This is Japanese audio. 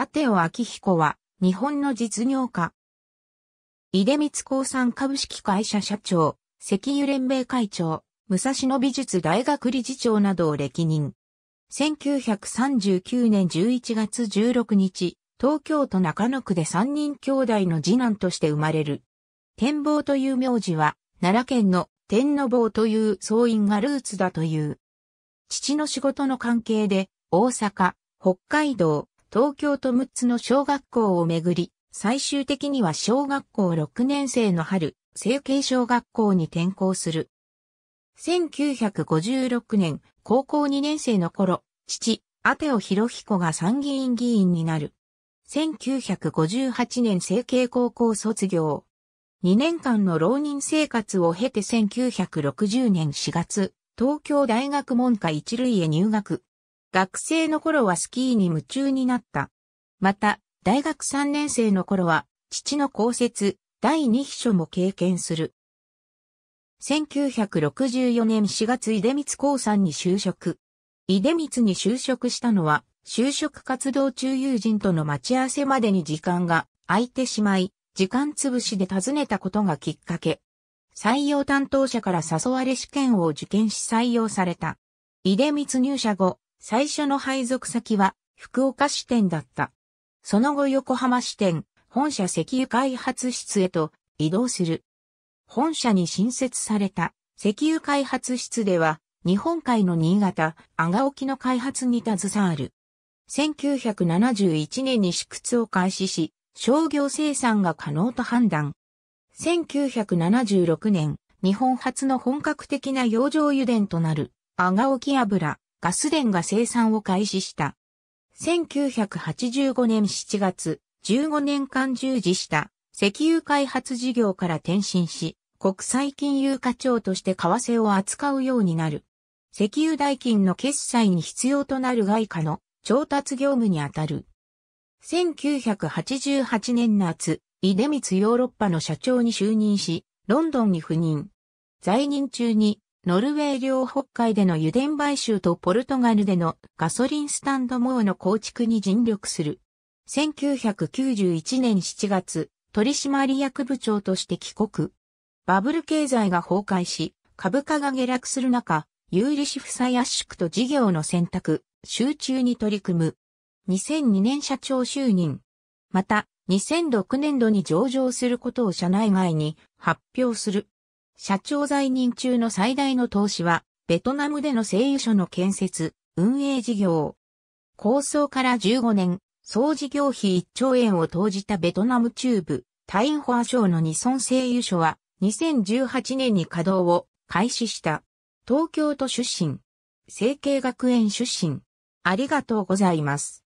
アテオ・アキヒコは、日本の実業家。井出光興産株式会社社長、石油連盟会長、武蔵野美術大学理事長などを歴任。1939年11月16日、東京都中野区で3人兄弟の次男として生まれる。天望という名字は、奈良県の天の坊という総員がルーツだという。父の仕事の関係で、大阪、北海道、東京と6つの小学校をめぐり、最終的には小学校6年生の春、成形小学校に転校する。1956年、高校2年生の頃、父、アテオ博彦が参議院議員になる。1958年成形高校卒業。2年間の浪人生活を経て1960年4月、東京大学文科一類へ入学。学生の頃はスキーに夢中になった。また、大学3年生の頃は、父の公設、第2秘書も経験する。1964年4月、出光高三に就職。出光に就職したのは、就職活動中友人との待ち合わせまでに時間が空いてしまい、時間潰しで訪ねたことがきっかけ。採用担当者から誘われ試験を受験し採用された。出光入社後、最初の配属先は福岡支店だった。その後横浜支店、本社石油開発室へと移動する。本社に新設された石油開発室では日本海の新潟、阿賀沖の開発に携わる。1971年に試掘を開始し、商業生産が可能と判断。1976年、日本初の本格的な洋上油田となる、阿賀沖油、ガス電が生産を開始した。1985年7月、15年間従事した石油開発事業から転身し、国際金融課長として為替を扱うようになる。石油代金の決済に必要となる外貨の調達業務にあたる。1988年夏、出光ヨーロッパの社長に就任し、ロンドンに赴任。在任中にノルウェー領北海での油田買収とポルトガルでのガソリンスタンド網の構築に尽力する。1991年7月、取締役部長として帰国。バブル経済が崩壊し、株価が下落する中、有利子負債圧縮と事業の選択、集中に取り組む。2002年社長就任。また、2006年度に上場することを社内外に発表する。社長在任中の最大の投資は、ベトナムでの製油所の建設、運営事業。構想から15年、総事業費1兆円を投じたベトナム中部、タインホア省の日村製油所は、2018年に稼働を開始した。東京都出身。成形学園出身。ありがとうございます。